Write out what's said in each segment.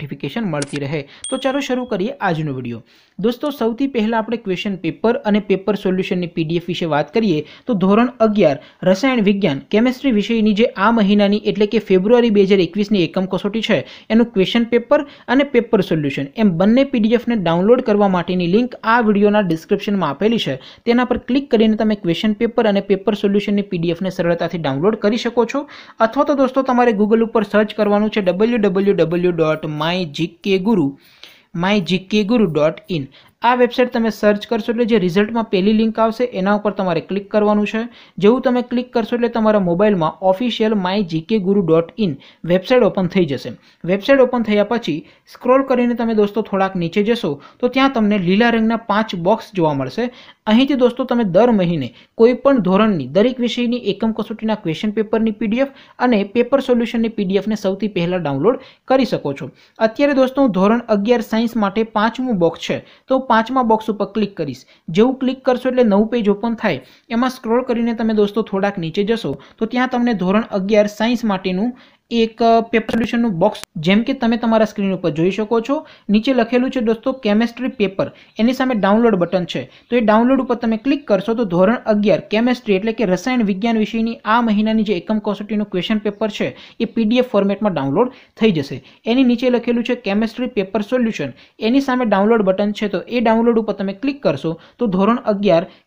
notification મળતી રહે તો ચાલો શરૂ કરીએ આજનો વિડીયો દોસ્તો સૌથી પહેલાં આપણે ક્વેશ્ચન પેપર અને પેપર સોલ્યુશનની પીડીએફ વિશે વાત કરીએ તો ધોરણ અગિયાર રસાયણ વિજ્ઞાન કેમેસ્ટ્રી વિષયની જે આ મહિનાની એટલે કે ફેબ્રુઆરી બે હજાર એકવીસની એકમ કસોટી છે એનું ક્વેશ્ચન પેપર અને પેપર સોલ્યુશન એમ બંને પીડીએફને ડાઉનલોડ કરવા માટેની લિંક આ વિડીયોના ડિસ્ક્રિપ્શનમાં આપેલી છે તેના પર ક્લિક કરીને તમે ક્વેશ્ચન પેપર અને પેપર સોલ્યુશનની પીડીએફને સરળતાથી ડાઉનલોડ કરી શકો છો અથવા તો દોસ્તો તમારે ગૂગલ ઉપર સર્ચ કરવાનું છે W W W dot my my GK guru my GK guru dot in આ વેબસાઇટ તમે સર્ચ કરશો એટલે જે રિઝલ્ટમાં પહેલી લિંક આવશે એના ઉપર તમારે ક્લિક કરવાનું છે જેવું તમે ક્લિક કરશો એટલે તમારા મોબાઈલમાં official my GK guru dot in website open થઈ જશે વેબસાઇટ ઓપન થયા પછી સ્ક્રોલ કરીને તમે દોસ્તો થોડાક નીચે જશો તો ત્યાં તમને લીલા રંગના પાંચ બોક્સ જોવા મળશે અહીંથી દોસ્તો તમે દર મહિને કોઈપણ ધોરણની દરેક વિષયની એકમ કસોટીના ક્વેશ્ચન પેપરની પીડીએફ અને પેપર સોલ્યુશનની પીડીએફને સૌથી પહેલાં ડાઉનલોડ કરી શકો છો અત્યારે દોસ્તો હું ધોરણ અગિયાર સાયન્સ માટે પાંચમું બોક્સ છે તો પાંચમા બોક્સ ઉપર ક્લિક કરીશ જેવું ક્લિક કરશો એટલે નવું પેજ ઓપન થાય એમાં સ્ક્રોલ કરીને તમે દોસ્તો થોડાક નીચે જશો તો ત્યાં તમને ધોરણ અગિયાર સાયન્સ માટેનું એક પેપર સોલ્યુશનનું બોક્સ જેમ કે તમે તમારા સ્ક્રીન ઉપર જોઈ શકો છો નીચે લખેલું છે દોસ્તો કેમેસ્ટ્રી પેપર એની સામે ડાઉનલોડ બટન છે તો એ ડાઉનલોડ ઉપર તમે ક્લિક કરશો તો ધોરણ અગિયાર કેમેસ્ટ્રી એટલે કે રસાયણ વિજ્ઞાન વિષયની આ મહિનાની જે એકમ કસોટીનું ક્વેશ્ચન પેપર છે એ પીડીએફ ફોર્મેટમાં ડાઉનલોડ થઈ જશે એની નીચે લખેલું છે કેમેસ્ટ્રી પેપર સોલ્યુશન એની સામે ડાઉનલોડ બટન છે તો એ ડાઉનલોડ ઉપર તમે ક્લિક કરશો તો ધોરણ અગિયાર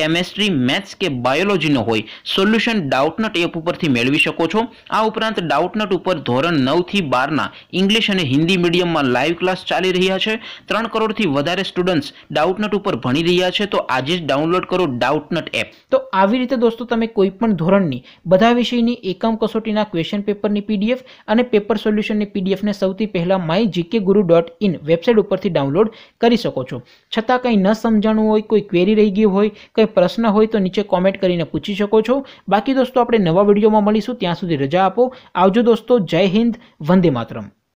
કેમેસ્ટ્રી મેથ્સ કે બાયોલોજીનો હોય સોલ્યુશન ડાઉટનટ એપ ઉપરથી મેળવી શકો છો આ ઉપરાંત ડાઉટનટ ઉપર ધોરણ નવથી બારના ઇંગ્લિશ અને હિન્દી મીડિયમમાં લાઈવ ક્લાસ ચાલી રહ્યા છે ત્રણ કરોડથી વધારે સ્ટુડન્ટ્સ ડાઉટનટ ઉપર ભણી રહ્યા છે તો આજે જ ડાઉનલોડ કરો ડાઉટનટ એપ તો આવી રીતે દોસ્તો તમે કોઈ પણ ધોરણની બધા વિષયની એકમ કસોટીના ક્વેશ્ચન પેપરની પીડીએફ અને પેપર સોલ્યુશનની પીડીએફને સૌથી પહેલાં my GK guru dot in website ઉપરથી ડાઉનલોડ કરી શકો છો છતાં કંઈ ન સમજાણું હોય કોઈ ક્વેરી રહી ગયું હોય કંઈ પ્રશ્ન હોય તો નીચે કોમેન્ટ કરીને પૂછી શકો છો બાકી દોસ્તો આપણે નવા વિડીયોમાં મળીશું ત્યાં સુધી રજા આપો આવજો દોસ્તો જય હિન્દ વંદે માતરમ